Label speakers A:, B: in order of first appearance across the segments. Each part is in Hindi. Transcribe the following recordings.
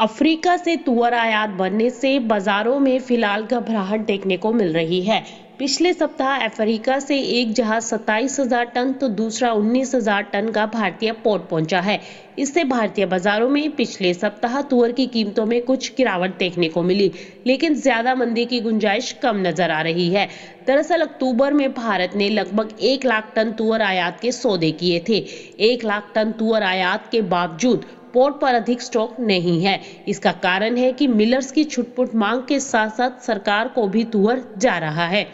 A: अफ्रीका से तुअर आयात बढ़ने से बाजारों में फिलहाल घबराहट देखने को मिल रही है पिछले सप्ताह अफ्रीका से एक जहाज सत्ताईस हजार टन तो दूसरा उन्नीस हजार टन का भारतीय पोर्ट पहुंचा है इससे भारतीय बाजारों में पिछले सप्ताह तुअर की कीमतों में कुछ गिरावट देखने को मिली लेकिन ज्यादा मंदी की गुंजाइश कम नजर आ रही है दरअसल अक्टूबर में भारत ने लगभग एक लाख टन तुअर आयात के सौदे किए थे एक लाख टन तुअर आयात के बावजूद पोर्ट पर अधिक स्टॉक नहीं है इसका कारण है कि मिलर्स की छुटपुट मांग के साथ साथ सरकार को भी तुअर जा रहा है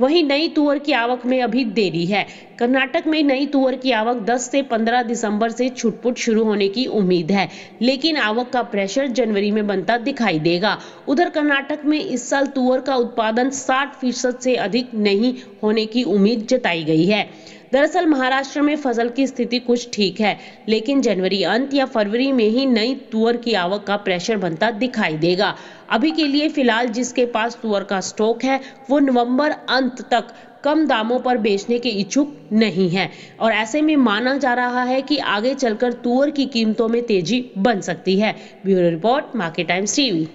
A: वहीं नई तुअर की आवक में अभी देरी है कर्नाटक में नई तुअर की आवक 10 से 15 दिसंबर से छुटपुट शुरू होने की उम्मीद है लेकिन आवक का प्रेशर जनवरी में बनता दिखाई देगा उधर कर्नाटक में इस साल तुअर का उत्पादन 60 फीसद से अधिक नहीं होने की उम्मीद जताई गई है दरअसल महाराष्ट्र में फसल की स्थिति कुछ ठीक है लेकिन जनवरी अंत या फरवरी में ही नई तुअर की आवक का प्रेशर बनता दिखाई देगा अभी के लिए फिलहाल जिसके पास तुअर का स्टॉक है वो नवंबर अंत तक कम दामों पर बेचने के इच्छुक नहीं है और ऐसे में माना जा रहा है कि आगे चलकर तुअर की कीमतों में तेजी बन सकती है bureau report Market Times TV